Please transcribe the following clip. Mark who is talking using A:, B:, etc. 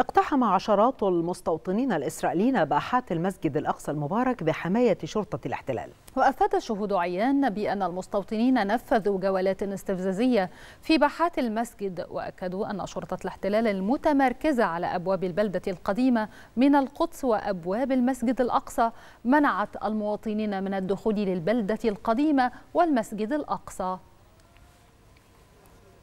A: اقتحم عشرات المستوطنين الإسرائيليين باحات المسجد الأقصى المبارك بحماية شرطة الاحتلال
B: وأفاد شهود عيان بأن المستوطنين نفذوا جولات استفزازية في باحات المسجد وأكدوا أن شرطة الاحتلال المتمركزة على أبواب البلدة القديمة من القدس وأبواب المسجد الأقصى منعت المواطنين من الدخول للبلدة القديمة والمسجد الأقصى